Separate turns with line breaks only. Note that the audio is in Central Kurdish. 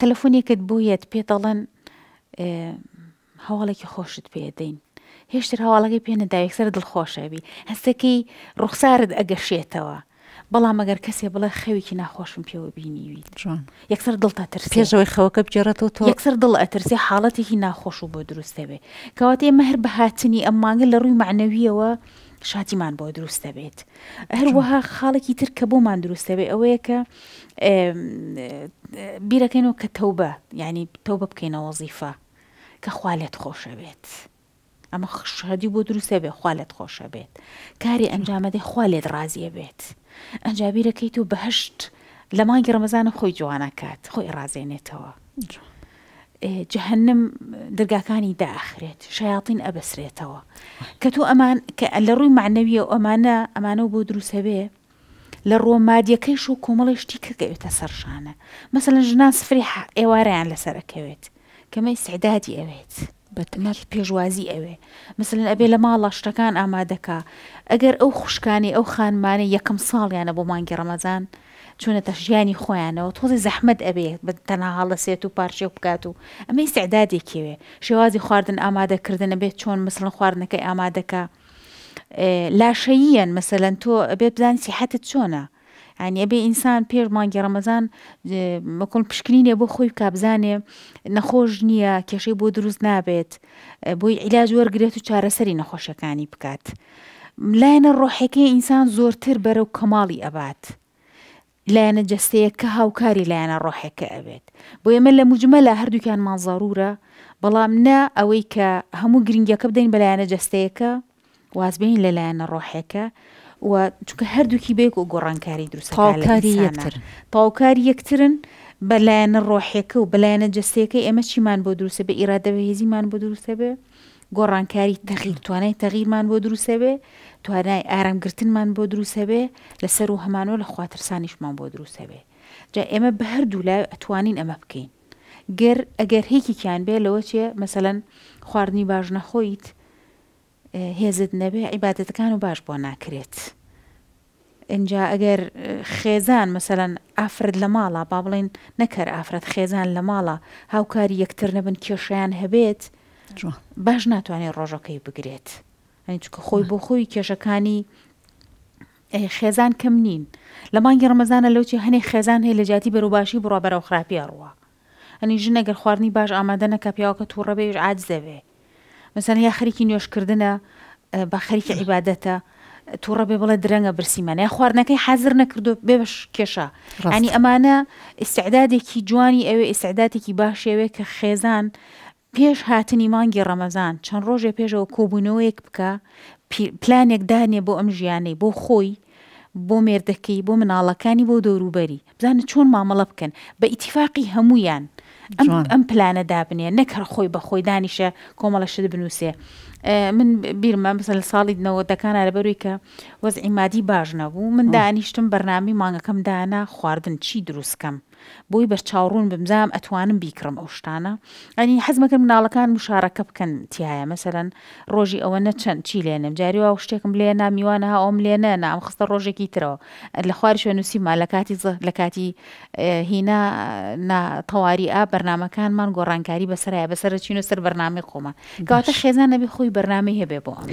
تەلەفۆنیەکەت بوویت پێ دەڵێن هەواڵێکی خۆشت پێدەین هێشتر هەواڵەکەی پێنەداەکسەر دڵخۆشەوی هەستەکەی ڕوخسارت ئەگەشێتەوە بەڵام ئەگەر کەسێ بڵێ خەویکی ناخۆشم پێوە بینیوی جوان یەکسەر دڵتا ترس پێشەوەی خەوەکە بجێڕێتەوە تۆ یەکسەر دڵ ئەترسی حاڵەتێکی ناخۆش و بۆ دروستەبێ کەواتێ مەهر بە هاتنی ئەمانگە لە ڕووی معنەویەوە شاتیمان بۆ دروستە بێت هەروەها خاڵێکی تر کە بۆمان دروستە بێ ئەوەیە کە بیرەکەینەوە کە تەوبە ینی تەوبە بکەینەوە وەزیفا کە خوالێت خۆشە بێت ئەمە خشهدی بۆ دروستە بێ خوالت خۆشە بێت کاری ئەنجامەدەی خوالێت ڕازیە بێت ئەنجابیرەکەی تو بەهشت لە مانگی ڕەمەزانە خۆی جوانە کات خۆی ڕازێنێتەوە. جەهنم دەرگاکانی داخرێت شیاطین ئەبەسرێتەوە کە تو ئەمان کە لە ڕووی معنەویە و ئەمانە ئەمانە بۆ دروسەبێ لە ڕۆمادیەکەیش و کۆمەڵیشتی کەگەوێتە سەرشانە مەسەن ژنان سفری ئێوارەیان لەسەرەکەوێت کەمەی سعدادی ئەوێت بەتمەل پێشوازی ئەوێ مثلن ئەبێ لە ماڵە شتەکان ئامادەکە ئەگەر ئەو خوشکانی ئەو خانمانە یەکەم ساڵیانە بۆ مانگی ڕەمەزان چونەتە ژیانی خۆیانەوە تۆزی زەحمت ئەبێ تەنەها لە سێت و پارچێ بکات و ئەمەی سەعدادێکوێ شێوازی خواردن ئامادەکردنە بێت چۆن مثلن خواردنەکەی ئامادەکە لاشەییان مەسەلەن تۆ ئەبێ بزانانی سیحەتت چۆنە ینی ئەبێ ئینسان پێر مانگی ڕەمەزان مەکۆن پشکنینێ بۆ خۆی کابزانێ نەخۆش نییە کێشەی بۆ دروست نابێت بۆی عیلاج وەرگێت و چارەسەری نەخۆشەکانی بکات. لایەنە ڕۆحەکەی ئینسان زۆرتر بەرەو کەماڵی ئەبات. لایەنە جەستەیە کە هاوکاری لایەنە ڕۆحێکە ئەوێت بۆ ئێمە لە مجممە لە هەردووکیانمان زەڕورە بەڵام نە ئەوەی کە هەموو گرنگەکە بدەین بە لایەنە جەستەیەەکە وازبین لە لایەنە ڕۆحێکە و چونکە هەردووکی بێک و گۆڕانکاری دروستکاری یەکتر تاوکاری یەکترن بە لایەنە ڕۆحێکە و بەلایەنە جەستەکە ئێمە چیمان بۆ دروستە بە ئیرادەوە هێزیمان بۆ دروستە بێ گۆڕانکاری تەغیر توانای تەغیرمان بۆ دروسەبێ توانای ئارامگرتنمان بۆ دروسەبێ لەسەر و هەمانۆ لە خواترسانیشمان بۆ دروسەبێ جا ئێمە بە هەردوو لای ئەتوانین ئەمە بکەین گەر ئەگەر هێکیان بێ لەوە چێ مەسەەن خواردنی باش نەخۆیت هێزت نەبێ عیباتەتەکان و باش بۆ ناکرێت. اینجا ئەگەر خێزان مەسەەن ئافرد لە ماڵە با بڵێن نەکەر ئافرەت خێزان لە ماڵە هاوکاری یەکتر نەبن کێشیان هەبێت باش ناتوانێت ڕۆژەکەی بگرێت چکە خۆی بۆ خۆی کێشەکانی خێزان کەم نین لە مانگی ڕمەزانە لەوچی هەنێ خێزان هەیە لە جاتی بەروباشی بڕوا بەرەو خراپی ئەڕوە ئەنی ژنەگەر خواردنی باش ئامادە نەکە پیاوەکە تووڕەبێژ عاد دەبێ مثلەن یا خەریکی نوێشکردنە بە خەریکی عیبادەتە تووڕە بێ بڵێ درەنگە برسیمانە خواردنەکەی حەزر نەکردو بێبش کێشە ینی ئەمانە ئستعدادێکی جوانی ئەوێ ئستعداتێکی باشێوێ کە خێزان پێش هاتنی مانگی ڕەمەزان چەند ڕۆژێ پێشەوە کۆبوونەوەیەک بکە پلانێک دانێ بۆ ئەم ژیانەی بۆ خۆی بۆ مێردەکەی بۆ مناڵەکانی بۆ دەوروبەری بزانە چۆن مامەڵە بکەن بە ئیتیفاقی هەمویان ئەم پلانە دابنێ نەکەر خۆی بە خۆی دانیشە کۆمەڵەشت بنووسێ من بیرمە مثل لە ساڵی دنەوە دەکان لەبەروی کە وەزعی مادی باش نەبوو من دانیشتم بەرنامی مانگەکەم دانا خواردن چی دروستکەم بۆی بە چاوڕون بمزام ئەتوانم بیکڕم ئەو شتانە ئەنی حەزمەکە مناڵەکان مشارەکە بکەن تایە مەسەرەن ڕۆژی ئەوە نەچەند چی لێنم جاریوە و شتێکم لێ نامیوانەها ئەوم لێنە نام خستە ڕۆژێکی ترەوە لە خواری شوێنوسیما لە کاتی لە کاتی هینا تەواری ئا بەرنمەکانمان گۆڕانکاری بەسرایە بەسرە چینە سەر بەرنامی خۆمان گاتە خێزان نەبی خۆی بەرنامی هەبێ بۆ ئەم.